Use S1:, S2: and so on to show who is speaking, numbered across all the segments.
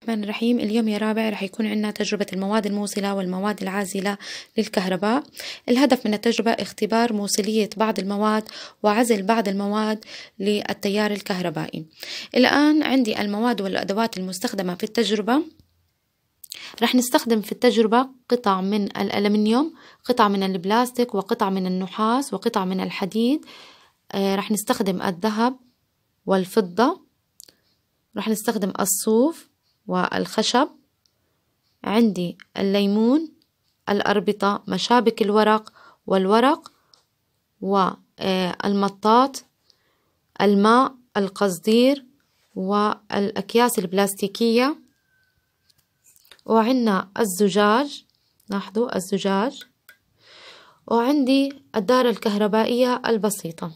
S1: الرحمن الرحيم اليوم يا رابع رح يكون عندنا تجربة المواد الموصلة والمواد العازلة للكهرباء الهدف من التجربة اختبار موصلية بعض المواد وعزل بعض المواد للتيار الكهربائي الآن عندي المواد والأدوات المستخدمة في التجربة رح نستخدم في التجربة قطع من الألمنيوم قطع من البلاستيك وقطع من النحاس وقطع من الحديد آه، رح نستخدم الذهب والفضة رح نستخدم الصوف والخشب عندي الليمون الأربطة مشابك الورق والورق والمطاط آه، الماء القصدير والأكياس البلاستيكية وعندنا الزجاج لاحظوا الزجاج وعندي الدارة الكهربائية البسيطة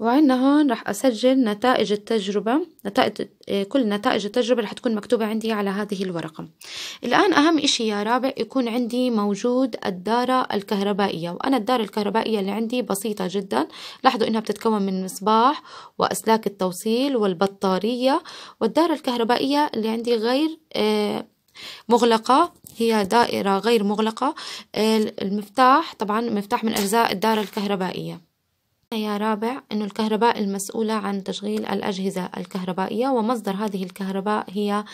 S1: وعنا هون راح أسجل نتائج التجربة نتائج آه، كل نتائج التجربة راح تكون مكتوبة عندي على هذه الورقة الآن أهم إشي يا رابع يكون عندي موجود الدارة الكهربائية وأنا الدارة الكهربائية اللي عندي بسيطة جدا لاحظوا إنها بتتكون من مصباح وأسلاك التوصيل والبطارية والدارة الكهربائية اللي عندي غير آه، مغلقة هي دائرة غير مغلقة آه، المفتاح طبعا مفتاح من أجزاء الدارة الكهربائية يا رابع أن الكهرباء المسؤولة عن تشغيل الأجهزة الكهربائية ومصدر هذه الكهرباء هي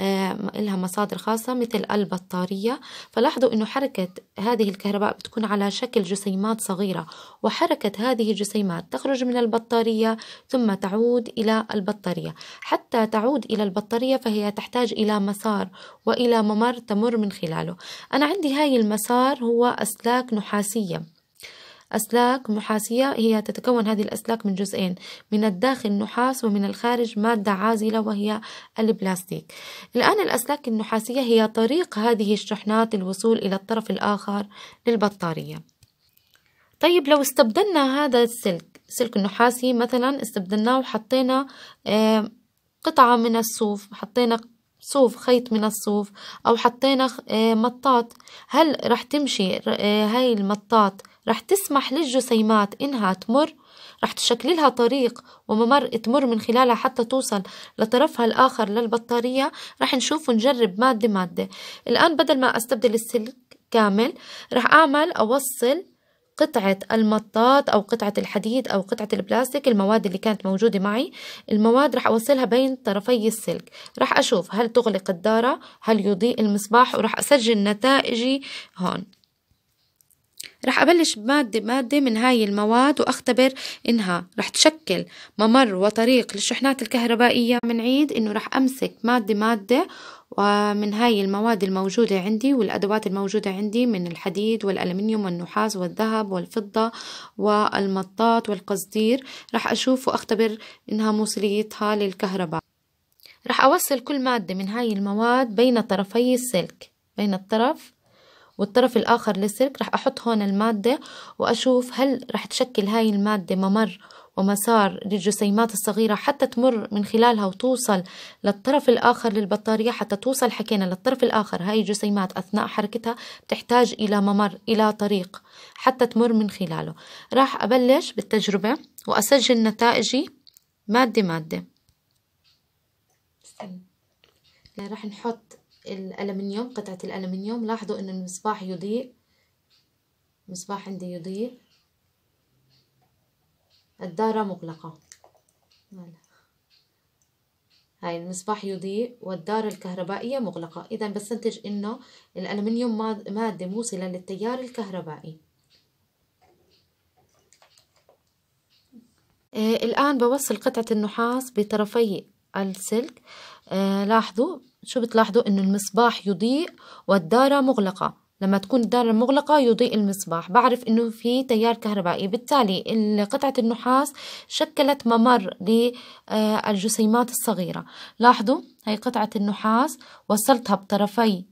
S1: آه، لها مصادر خاصة مثل البطارية فلاحظوا أنه حركة هذه الكهرباء بتكون على شكل جسيمات صغيرة وحركة هذه الجسيمات تخرج من البطارية ثم تعود إلى البطارية حتى تعود إلى البطارية فهي تحتاج إلى مسار وإلى ممر تمر من خلاله أنا عندي هاي المسار هو أسلاك نحاسية أسلاك نحاسية هي تتكون هذه الأسلاك من جزئين من الداخل نحاس ومن الخارج مادة عازلة وهي البلاستيك الآن الأسلاك النحاسية هي طريق هذه الشحنات الوصول إلى الطرف الآخر للبطارية طيب لو استبدلنا هذا السلك سلك النحاسي مثلا استبدلناه وحطينا قطعة من الصوف حطينا صوف خيط من الصوف أو حطينا آه، مطاط هل رح تمشي آه، هاي المطاط رح تسمح للجسيمات إنها تمر رح تشكل لها طريق وممر تمر من خلالها حتى توصل لطرفها الآخر للبطارية رح نشوف ونجرب مادة مادة الآن بدل ما أستبدل السلك كامل رح أعمل أوصل قطعة المطاط أو قطعة الحديد أو قطعة البلاستيك المواد اللي كانت موجودة معي المواد رح أوصلها بين طرفي السلك رح أشوف هل تغلق الدارة هل يضيء المصباح ورح أسجل نتائجي هون رح أبلش بمادة مادة من هاي المواد وأختبر إنها رح تشكل ممر وطريق للشحنات الكهربائية عيد إنه رح أمسك مادة مادة ومن هاي المواد الموجودة عندي والأدوات الموجودة عندي من الحديد والألمنيوم والنحاس والذهب والفضة والمطاط والقصدير رح أشوف وأختبر إنها موصليتها للكهرباء رح أوصل كل مادة من هاي المواد بين طرفي السلك بين الطرف والطرف الآخر للسلك رح أحط هون المادة وأشوف هل رح تشكل هاي المادة ممر ومسار للجسيمات الصغيرة حتى تمر من خلالها وتوصل للطرف الآخر للبطارية حتى توصل حكينا للطرف الآخر هاي الجسيمات أثناء حركتها بتحتاج إلى ممر إلى طريق حتى تمر من خلاله راح أبلش بالتجربة وأسجل نتائجي مادة مادة راح نحط الألمنيوم قطعة الألمنيوم لاحظوا أن المصباح يضيء المصباح عندي يضيء الدارة مغلقة هاي المصباح يضيء والدارة الكهربائية مغلقة إذا بستنتج أنه الألمنيوم مادة موصلة للتيار الكهربائي آه الآن بوصل قطعة النحاس بطرفي السلك آه لاحظوا شو بتلاحظوا إنه المصباح يضيء والدارة مغلقة لما تكون الدارة مغلقة يضيء المصباح بعرف إنه في تيار كهربائي بالتالي قطعة النحاس شكلت ممر للجسيمات الصغيرة لاحظوا هي قطعة النحاس وصلتها بطرفي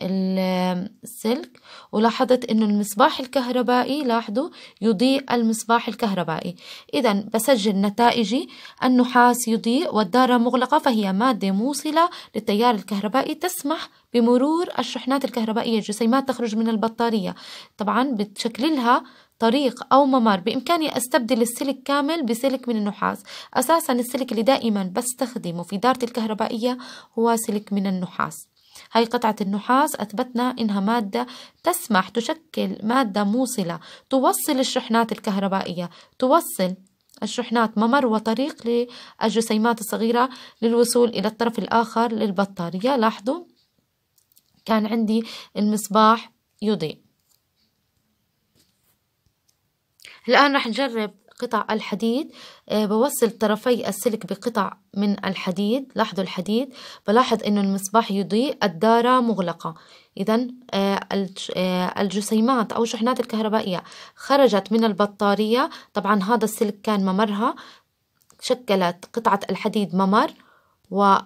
S1: السلك ولاحظت انه المصباح الكهربائي لاحظوا يضيء المصباح الكهربائي اذا بسجل نتائجي النحاس يضيء والدارة مغلقة فهي مادة موصلة للتيار الكهربائي تسمح بمرور الشحنات الكهربائية الجسيمات تخرج من البطارية طبعا بتشكل لها طريق أو ممر بإمكاني أستبدل السلك كامل بسلك من النحاس أساسا السلك اللي دائما بستخدمه في دارتي الكهربائية هو سلك من النحاس هاي قطعة النحاس أثبتنا إنها مادة تسمح تشكل مادة موصلة توصل الشحنات الكهربائية توصل الشحنات ممر وطريق للجسيمات الصغيرة للوصول إلى الطرف الآخر للبطارية لاحظوا كان عندي المصباح يضيء الآن رح نجرب قطع الحديد آه، بوصل طرفي السلك بقطع من الحديد لاحظوا الحديد بلاحظ أنه المصباح يضيء الدارة مغلقة إذا آه، آه، الجسيمات أو الشحنات الكهربائية خرجت من البطارية طبعا هذا السلك كان ممرها شكلت قطعة الحديد ممر و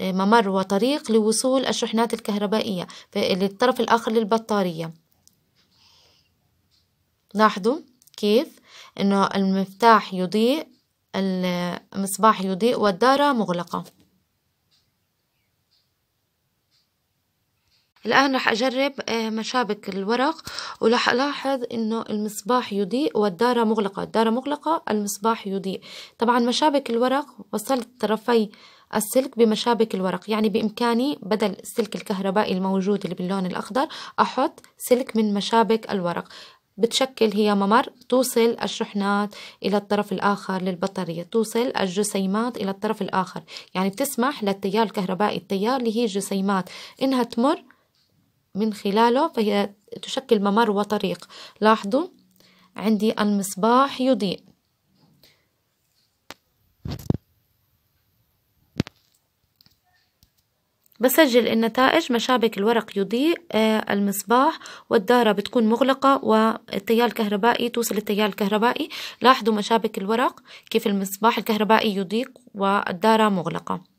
S1: ممر وطريق لوصول الشحنات الكهربائية للطرف الآخر للبطارية لاحظوا كيف إنه المفتاح يضيء المصباح يضيء والدارة مغلقة الآن رح أجرب آه، مشابك الورق ورح ألاحظ إنه المصباح يضيء والدارة مغلقة الدارة مغلقة المصباح يضيء طبعا مشابك الورق وصلت طرفي السلك بمشابك الورق يعني بإمكاني بدل السلك الكهربائي الموجود اللي باللون الأخضر أحط سلك من مشابك الورق بتشكل هي ممر توصل الشحنات إلى الطرف الآخر للبطارية توصل الجسيمات إلى الطرف الآخر يعني بتسمح للتيار الكهربائي التيار اللي هي الجسيمات إنها تمر من خلاله فهي تشكل ممر وطريق لاحظوا عندي المصباح يضيء بسجل النتائج مشابك الورق يضيء آه، المصباح والدارة بتكون مغلقة والتيار الكهربائي توصل التيار الكهربائي لاحظوا مشابك الورق كيف المصباح الكهربائي يضيء والدارة مغلقة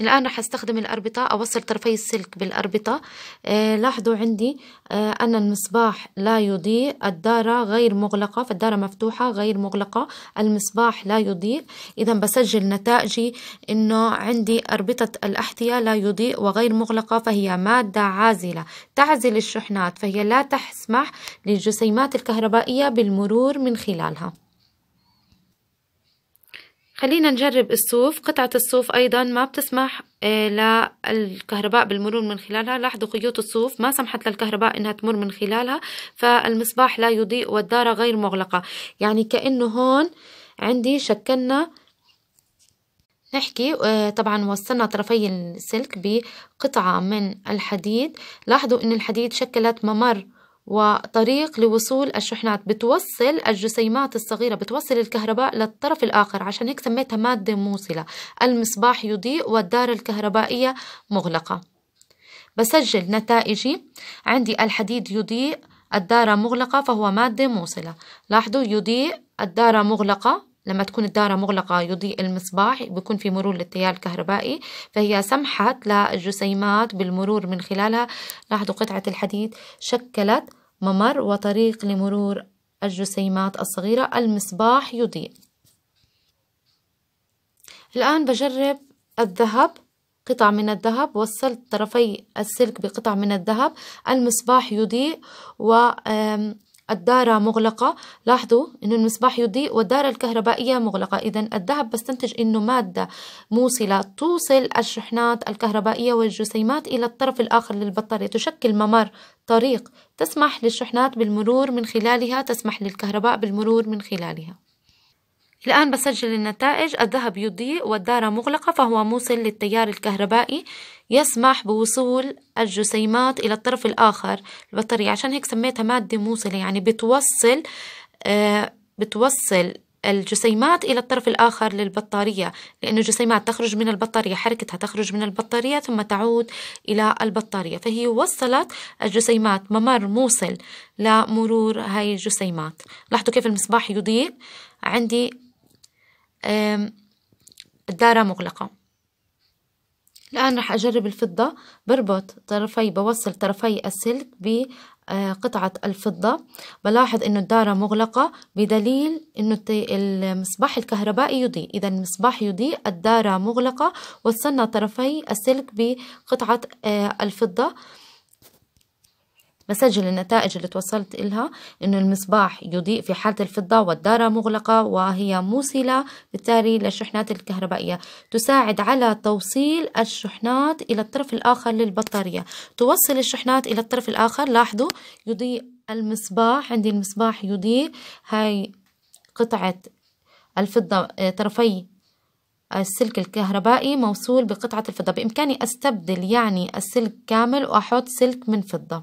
S1: الآن رح أستخدم الأربطة أوصل طرفي السلك بالأربطة آه لاحظوا عندي آه أن المصباح لا يضيء الدارة غير مغلقة فالدارة مفتوحة غير مغلقة المصباح لا يضيء إذا بسجل نتائجي أنه عندي أربطة الأحذية لا يضيء وغير مغلقة فهي مادة عازلة تعزل الشحنات فهي لا تسمح للجسيمات الكهربائية بالمرور من خلالها خلينا نجرب الصوف قطعة الصوف أيضا ما بتسمح آه، للكهرباء بالمرور من خلالها لاحظوا خيوط الصوف ما سمحت للكهرباء انها تمر من خلالها فالمصباح لا يضيء والدارة غير مغلقة يعني كأنه هون عندي شكلنا نحكي آه، طبعا وصلنا طرفي السلك بقطعة من الحديد لاحظوا ان الحديد شكلت ممر وطريق لوصول الشحنات بتوصل الجسيمات الصغيرة بتوصل الكهرباء للطرف الآخر عشان هيك سميتها مادة موصلة المصباح يضيء والدار الكهربائية مغلقة بسجل نتائجي عندي الحديد يضيء الدارة مغلقة فهو مادة موصلة لاحظوا يضيء الدارة مغلقة لما تكون الدارة مغلقة يضيء المصباح بيكون في مرور للتيار الكهربائي فهي سمحت للجسيمات بالمرور من خلالها لاحظوا قطعة الحديد شكلت ممر وطريق لمرور الجسيمات الصغيرة المصباح يضيء الآن بجرب الذهب قطع من الذهب وصلت طرفي السلك بقطع من الذهب المصباح يضيء و الدارة مغلقة لاحظوا أن المصباح يضيء والدارة الكهربائية مغلقة إذا الذهب بستنتج أنه مادة موصلة توصل الشحنات الكهربائية والجسيمات إلى الطرف الآخر للبطارية تشكل ممر طريق تسمح للشحنات بالمرور من خلالها تسمح للكهرباء بالمرور من خلالها الآن بسجل النتائج الذهب يضيء والدارة مغلقة فهو موصل للتيار الكهربائي يسمح بوصول الجسيمات إلى الطرف الآخر البطارية عشان هيك سميتها مادة موصلة يعني بتوصل آه بتوصل الجسيمات إلى الطرف الآخر للبطارية لأن الجسيمات تخرج من البطارية حركتها تخرج من البطارية ثم تعود إلى البطارية فهي وصلت الجسيمات ممر موصل لمرور هاي الجسيمات لاحظوا كيف المصباح يضيء عندي الدارة مغلقة الآن راح أجرب الفضة بربط طرفي بوصل طرفي السلك بقطعة الفضة بلاحظ إنه الدارة مغلقة بدليل إنه المصباح الكهربائي يضيء إذا المصباح يضيء الدارة مغلقة وصلنا طرفي السلك بقطعة آه، الفضة بسجل النتائج اللي توصلت إلها أنه المصباح يضيء في حالة الفضة والدارة مغلقة وهي موصلة بالتالي للشحنات الكهربائية تساعد على توصيل الشحنات إلى الطرف الآخر للبطارية توصل الشحنات إلى الطرف الآخر لاحظوا يضيء المصباح عندي المصباح يضيء هاي قطعة الفضة آه، طرفي السلك الكهربائي موصول بقطعة الفضة بإمكاني أستبدل يعني السلك كامل وأحط سلك من فضة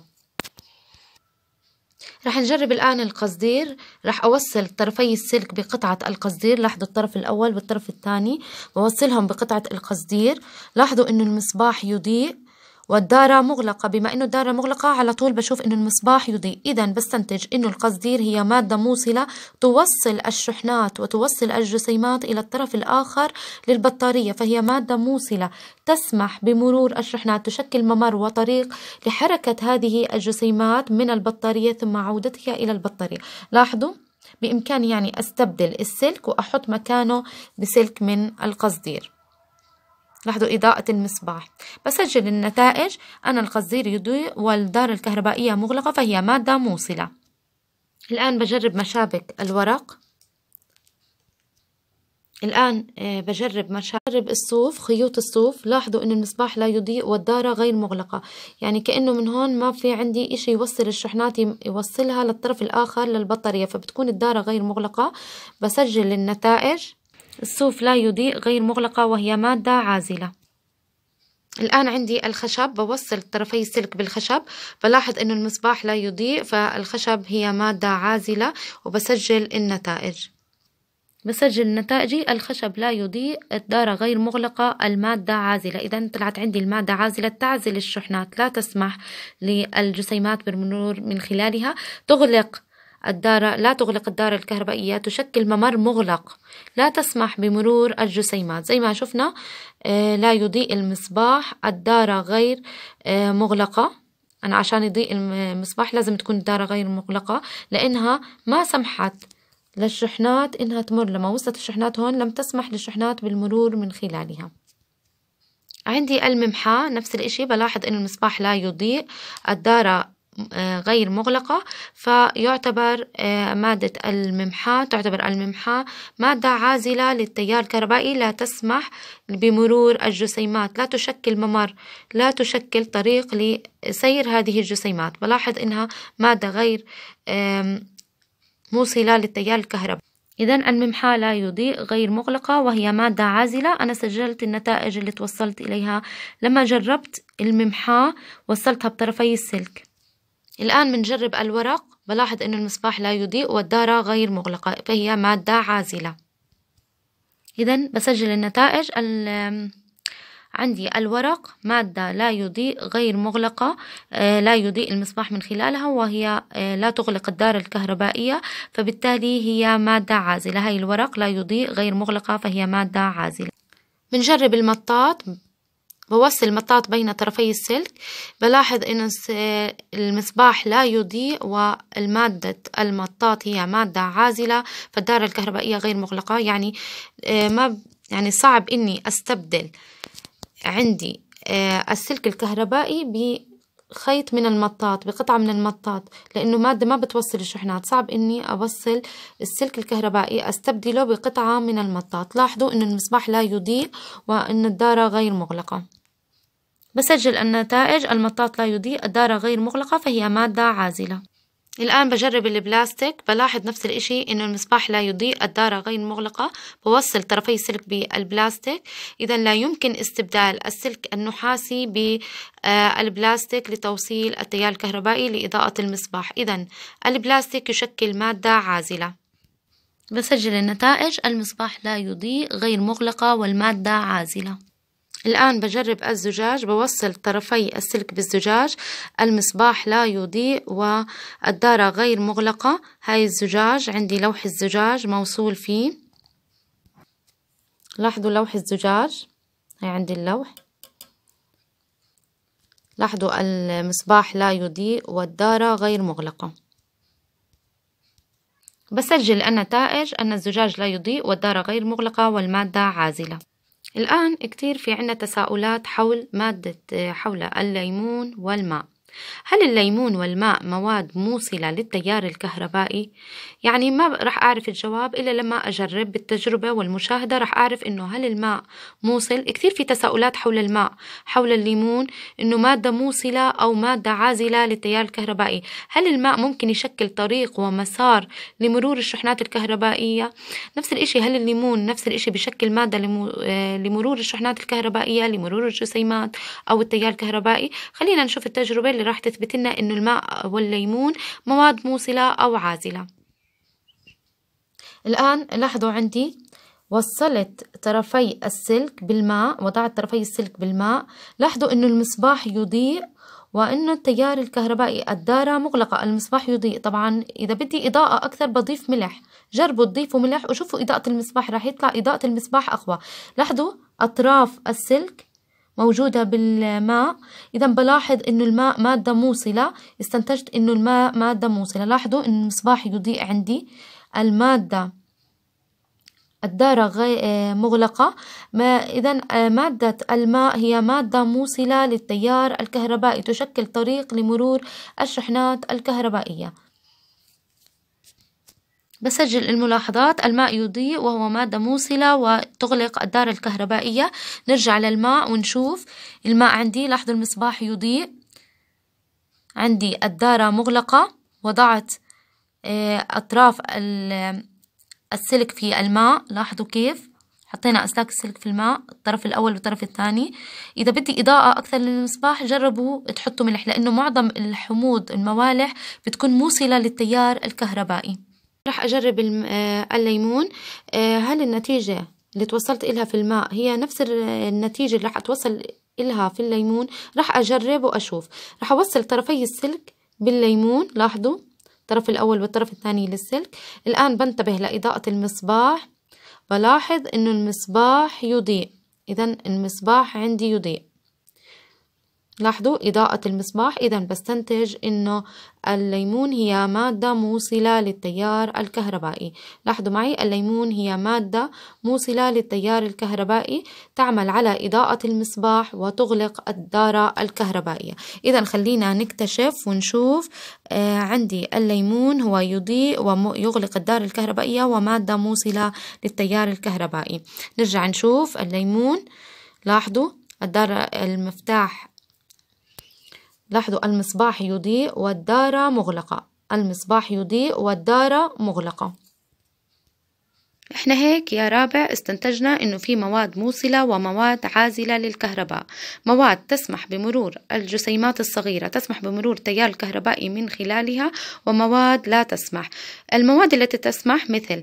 S1: رح نجرب الآن القصدير رح أوصل طرفي السلك بقطعة القصدير لاحظوا الطرف الأول والطرف الثاني بوصلهم بقطعة القصدير لاحظوا أن المصباح يضيء والدارة مغلقة بما أنه الدارة مغلقة على طول بشوف أنه المصباح يضيء إذا بستنتج أنه القصدير هي مادة موصلة توصل الشحنات وتوصل الجسيمات إلى الطرف الآخر للبطارية فهي مادة موصلة تسمح بمرور الشحنات تشكل ممر وطريق لحركة هذه الجسيمات من البطارية ثم عودتها إلى البطارية لاحظوا بإمكاني يعني أستبدل السلك وأحط مكانه بسلك من القصدير لاحظوا إضاءة المصباح بسجل النتائج أن القصدير يضيء والدار الكهربائية مغلقة فهي مادة موصلة الآن بجرب مشابك الورق الآن آه، بجرب مشارب الصوف خيوط الصوف لاحظوا أن المصباح لا يضيء والدارة غير مغلقة يعني كأنه من هون ما في عندي إشي يوصل الشحنات يوصلها للطرف الآخر للبطارية فبتكون الدارة غير مغلقة بسجل النتائج الصوف لا يضيء غير مغلقة وهي مادة عازلة الآن عندي الخشب بوصل طرفي السلك بالخشب بلاحظ أن المصباح لا يضيء فالخشب هي مادة عازلة وبسجل النتائج بسجل نتائجي الخشب لا يضيء الدارة غير مغلقة المادة عازلة إذا طلعت عندي المادة عازلة تعزل الشحنات لا تسمح للجسيمات بالمرور من خلالها تغلق الدار لا تغلق الدار الكهربائية تشكل ممر مغلق لا تسمح بمرور الجسيمات زي ما شفنا آه، لا يضيء المصباح الدارة غير آه، مغلقة أنا عشان يضيء المصباح لازم تكون الدارة غير مغلقة لأنها ما سمحت للشحنات إنها تمر لما وصلت الشحنات هون لم تسمح للشحنات بالمرور من خلالها عندي الممحاة نفس الاشي بلاحظ ان المصباح لا يضيء الدارة آه، غير مغلقة فيعتبر آه، مادة الممحاة تعتبر الممحاة مادة عازلة للتيار الكهربائي لا تسمح بمرور الجسيمات لا تشكل ممر لا تشكل طريق لسير هذه الجسيمات بلاحظ إنها مادة غير موصلة للتيار الكهربائي إذا الممحاة لا يضيء غير مغلقة وهي مادة عازلة أنا سجلت النتائج اللي توصلت إليها لما جربت الممحاة وصلتها بطرفي السلك الآن بنجرب الورق بلاحظ إنه المصباح لا يضيء والدارة غير مغلقة فهي مادة عازلة إذا بسجل النتائج عندي الورق مادة لا يضيء غير مغلقة آه، لا يضيء المصباح من خلالها وهي آه، لا تغلق الدارة الكهربائية فبالتالي هي مادة عازلة هاي الورق لا يضيء غير مغلقة فهي مادة عازلة بنجرب المطاط بوصل مطاط بين طرفي السلك بلاحظ أن المصباح لا يضيء والمادة المطاط هي مادة عازلة فالدارة الكهربائية غير مغلقة يعني آه، ما يعني صعب إني أستبدل عندي آه، السلك الكهربائي خيط من المطاط بقطعة من المطاط لأنه مادة ما بتوصل الشحنات صعب إني أوصل السلك الكهربائي أستبدله بقطعة من المطاط لاحظوا إن المصباح لا يضيء وإن الدارة غير مغلقة بسجل النتائج المطاط لا يضيء الدارة غير مغلقة فهي مادة عازلة الآن بجرب البلاستيك بلاحظ نفس الإشي إنه المصباح لا يضيء الدارة غير مغلقة بوصل طرفي السلك بالبلاستيك إذا لا يمكن استبدال السلك النحاسي بالبلاستيك لتوصيل التيار الكهربائي لإضاءة المصباح إذا البلاستيك يشكل مادة عازلة بسجل النتائج المصباح لا يضيء غير مغلقة والمادة عازلة الآن بجرب الزجاج بوصل طرفي السلك بالزجاج المصباح لا يضيء والدارة غير مغلقة هاي الزجاج عندي لوح الزجاج موصول فيه لاحظوا لوح الزجاج هاي عندي اللوح لاحظوا المصباح لا يضيء والدارة غير مغلقة بسجل النتائج أن الزجاج لا يضيء والدارة غير مغلقة والمادة عازلة الآن كتير في عنا تساؤلات حول مادة حول الليمون والماء هل الليمون والماء مواد موصلة للتيار الكهربائي؟ يعني ما راح أعرف الجواب إلا لما أجرب بالتجربة والمشاهدة راح أعرف إنه هل الماء موصل؟ كثير في تساؤلات حول الماء حول الليمون إنه مادة موصلة أو مادة عازلة للتيار الكهربائي هل الماء ممكن يشكل طريق ومسار لمرور الشحنات الكهربائية؟ نفس الإشي هل الليمون نفس الإشي بشكل مادة آه، لمرور الشحنات الكهربائية لمرور الجسيمات أو التيار الكهربائي؟ خلينا نشوف التجربة اللي راح تثبت لنا انه الماء والليمون مواد موصلة او عازلة الان لاحظوا عندي وصلت طرفي السلك بالماء وضعت طرفي السلك بالماء لاحظوا انه المصباح يضيء وانه التيار الكهربائي الدارة مغلقة المصباح يضيء طبعا اذا بدي اضاءة اكثر بضيف ملح جربوا تضيفوا ملح وشوفوا اضاءة المصباح راح يطلع اضاءة المصباح اقوى لاحظوا اطراف السلك موجودة بالماء إذا بلاحظ إنه الماء مادة موصلة استنتجت إنه الماء مادة موصلة لاحظوا إن المصباح يضيء عندي المادة الدارة آه، مغلقة ما إذا آه، مادة الماء هي مادة موصلة للتيار الكهربائي تشكل طريق لمرور الشحنات الكهربائية بسجل الملاحظات الماء يضيء وهو مادة موصلة وتغلق الدار الكهربائية نرجع للماء ونشوف الماء عندي لاحظوا المصباح يضيء عندي الدارة مغلقة وضعت آه، أطراف السلك في الماء لاحظوا كيف حطينا أسلاك السلك في الماء الطرف الأول والطرف الثاني إذا بدي إضاءة أكثر للمصباح جربوا تحطوا ملح لأنه معظم الحموض الموالح بتكون موصلة للتيار الكهربائي رح أجرب آه، الليمون آه، هل النتيجة اللي توصلت إلها في الماء هي نفس النتيجة اللي رح أتوصل إلها في الليمون رح أجرب وأشوف رح أوصل طرفي السلك بالليمون لاحظوا الطرف الأول والطرف الثاني للسلك الآن بنتبه لإضاءة المصباح بلاحظ إنه المصباح يضيء إذا المصباح عندي يضيء لاحظوا إضاءة المصباح إذا بستنتج إنه الليمون هي مادة موصلة للتيار الكهربائي لاحظوا معي الليمون هي مادة موصلة للتيار الكهربائي تعمل على إضاءة المصباح وتغلق الدارة الكهربائية إذا خلينا نكتشف ونشوف آه عندي الليمون هو يضيء ويغلق الدارة الكهربائية ومادة موصلة للتيار الكهربائي نرجع نشوف الليمون لاحظوا الدارة المفتاح لاحظوا المصباح يضيء والدار مغلقة المصباح يضيء والدار مغلقة احنا هيك يا رابع استنتجنا انه في مواد موصلة ومواد عازلة للكهرباء مواد تسمح بمرور الجسيمات الصغيرة تسمح بمرور تيار الكهربائي من خلالها ومواد لا تسمح المواد التي تسمح مثل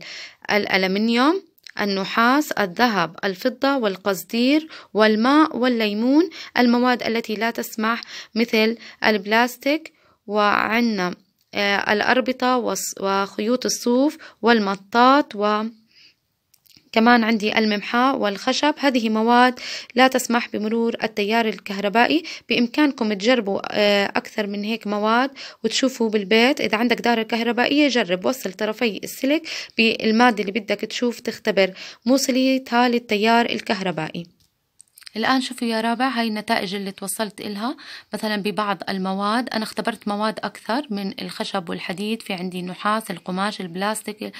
S1: الألمنيوم النحاس الذهب الفضة والقصدير والماء والليمون المواد التي لا تسمح مثل البلاستيك وعندنا آه، الأربطة وخيوط الصوف والمطاط و كمان عندي الممحاء والخشب هذه مواد لا تسمح بمرور التيار الكهربائي بإمكانكم تجربوا آه، أكثر من هيك مواد وتشوفوا بالبيت إذا عندك دارة كهربائية جرب وصل طرفي السلك بالمادة اللي بدك تشوف تختبر موصليتها للتيار الكهربائي الآن شوفوا يا رابع هاي النتائج اللي توصلت إلها مثلا ببعض المواد أنا اختبرت مواد أكثر من الخشب والحديد في عندي النحاس القماش البلاستيك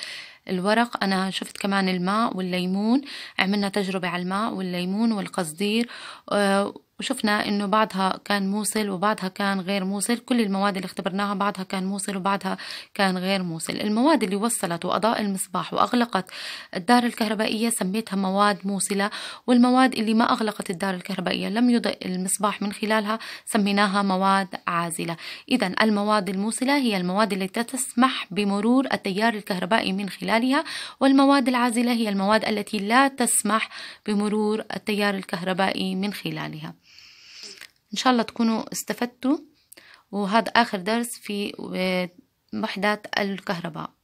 S1: الورق أنا شفت كمان الماء والليمون عملنا تجربة على الماء والليمون والقصدير آه، وشفنا انه بعضها كان موصل وبعضها كان غير موصل كل المواد اللي اختبرناها بعضها كان موصل وبعضها كان غير موصل المواد اللي وصلت وأضاء المصباح وأغلقت الدار الكهربائية سميتها مواد موصلة والمواد اللي ما أغلقت الدار الكهربائية لم يضئ المصباح من خلالها سميناها مواد عازلة إذا المواد الموصلة هي المواد التي تسمح بمرور التيار الكهربائي من خلالها والمواد العازلة هي المواد التي لا تسمح بمرور التيار الكهربائي من خلالها إن شاء الله تكونوا استفدتوا وهذا آخر درس في آه، وحدات الكهرباء